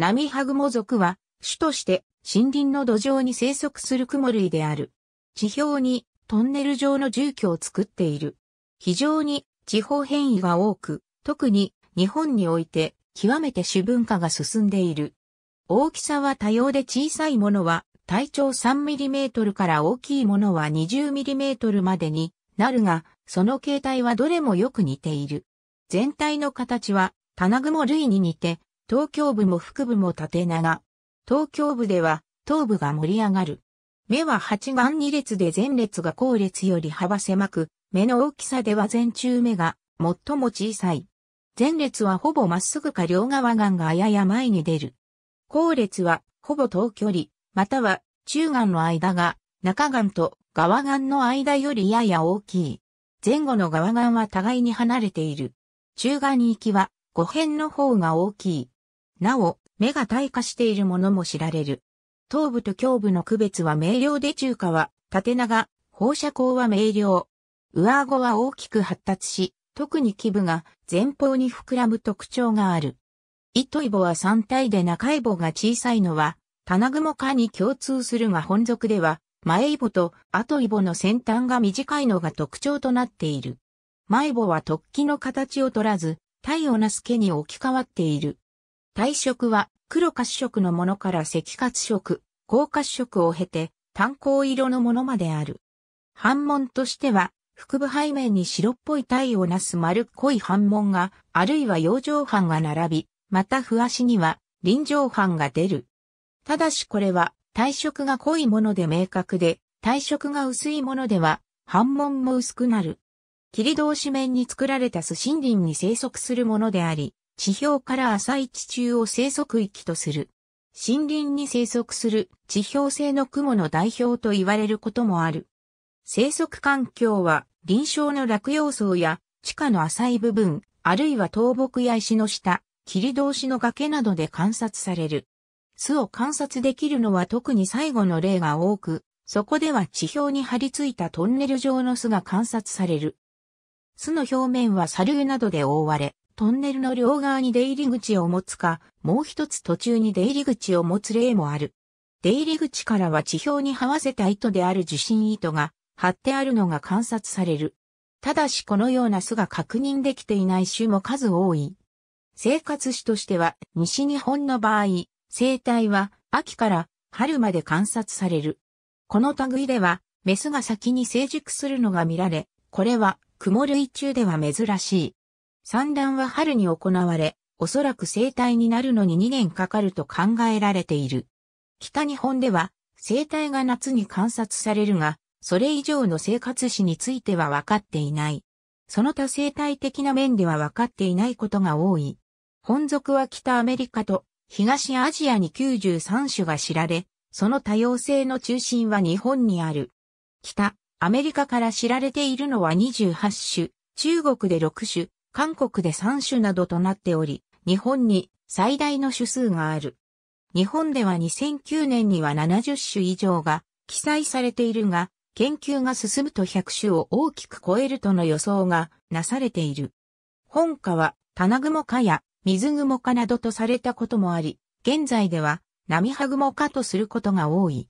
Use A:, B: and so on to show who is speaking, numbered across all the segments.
A: ナミハグモ族は、種として森林の土壌に生息するクモ類である。地表にトンネル状の住居を作っている。非常に地方変異が多く、特に日本において極めて主文化が進んでいる。大きさは多様で小さいものは体長 3mm から大きいものは 20mm までになるが、その形態はどれもよく似ている。全体の形は、タナグモ類に似て、東京部も腹部も縦長。東京部では、頭部が盛り上がる。目は8眼2列で前列が後列より幅狭く、目の大きさでは前中目が最も小さい。前列はほぼまっすぐか両側眼がやや前に出る。後列はほぼ等距離、または中眼の間が中眼と側眼の間よりやや大きい。前後の側眼は互いに離れている。中眼行きは後辺の方が大きい。なお、目が退化しているものも知られる。頭部と胸部の区別は明瞭で中華は縦長、放射光は明瞭。上顎は大きく発達し、特に基部が前方に膨らむ特徴がある。糸イボは三体で中イボが小さいのは、棚雲下に共通するが本属では、前イボと後イボの先端が短いのが特徴となっている。前イボは突起の形を取らず、体をなす毛に置き換わっている。体色は黒褐色のものから赤褐色、高褐色を経て炭鉱色のものまである。反紋としては、腹部背面に白っぽい体をなす丸っこい反紋が、あるいは洋上斑が並び、また不足には臨上斑が出る。ただしこれは体色が濃いもので明確で、体色が薄いものでは反紋も薄くなる。霧通し面に作られたス森林に生息するものであり、地表から浅い地中を生息域とする。森林に生息する地表性の雲の代表と言われることもある。生息環境は臨床の落葉層や地下の浅い部分、あるいは倒木や石の下、切通しの崖などで観察される。巣を観察できるのは特に最後の例が多く、そこでは地表に張り付いたトンネル状の巣が観察される。巣の表面は猿粒などで覆われ、トンネルの両側に出入り口を持つか、もう一つ途中に出入り口を持つ例もある。出入り口からは地表に這わせた糸である受信糸が張ってあるのが観察される。ただしこのような巣が確認できていない種も数多い。生活種としては西日本の場合、生態は秋から春まで観察される。この類では、メスが先に成熟するのが見られ、これは、る類中では珍しい。産卵は春に行われ、おそらく生体になるのに2年かかると考えられている。北日本では、生体が夏に観察されるが、それ以上の生活史については分かっていない。その他生態的な面では分かっていないことが多い。本属は北アメリカと東アジアに93種が知られ、その多様性の中心は日本にある。北、アメリカから知られているのは28種、中国で6種、韓国で3種などとなっており、日本に最大の種数がある。日本では2009年には70種以上が記載されているが、研究が進むと100種を大きく超えるとの予想がなされている。本科は、棚雲科や水雲科などとされたこともあり、現在では、波葉雲科とすることが多い。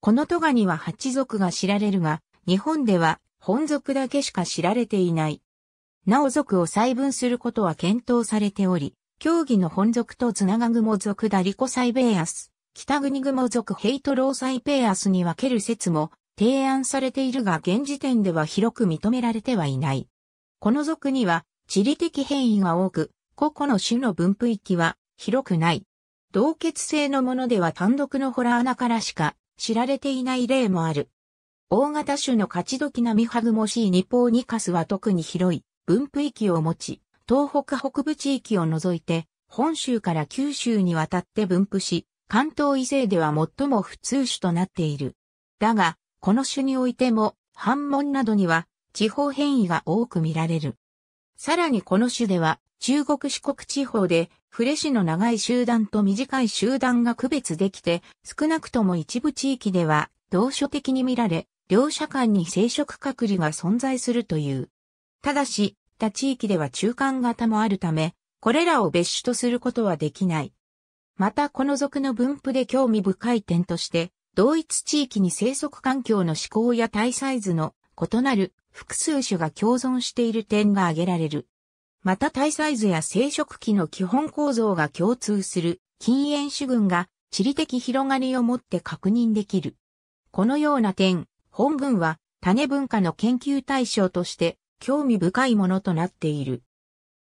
A: このトガには八族が知られるが、日本では本族だけしか知られていない。なお族を細分することは検討されており、競技の本族とつなが雲族ダリコサイベアス、北国雲族ヘイトローサイペアスに分ける説も提案されているが現時点では広く認められてはいない。この族には地理的変異が多く、個々の種の分布域は広くない。同結性のものでは単独のホラー穴からしか知られていない例もある。大型種の勝ち時なミハグモシーニポーニカスは特に広い。分布域を持ち、東北北部地域を除いて、本州から九州にわたって分布し、関東以西では最も普通種となっている。だが、この種においても、反門などには、地方変異が多く見られる。さらにこの種では、中国四国地方で、フレシの長い集団と短い集団が区別できて、少なくとも一部地域では、同所的に見られ、両者間に生殖隔離が存在するという。ただし、他地域では中間型もあるため、これらを別種とすることはできない。またこの属の分布で興味深い点として、同一地域に生息環境の思考や体サイズの異なる複数種が共存している点が挙げられる。また体サイズや生殖器の基本構造が共通する禁煙種群が地理的広がりをもって確認できる。このような点、本文は種文化の研究対象として興味深いものとなっている。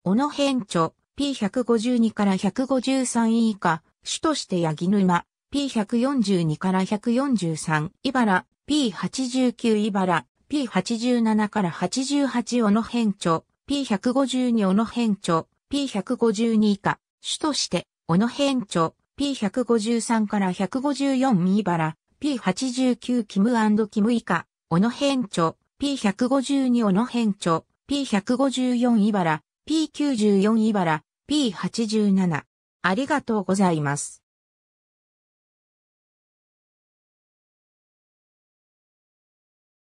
A: 小野編著 P152 から153以下、主として八木沼 P142 から143、茨 P89 茨 P87 から88小野編著 P152 小野編著 P152 以下、主として小野編著 P153 から154三原、P89 キムキム以下、小野編著、P152 小野辺町、P154 茨、P94 茨、P87。ありがとうございます。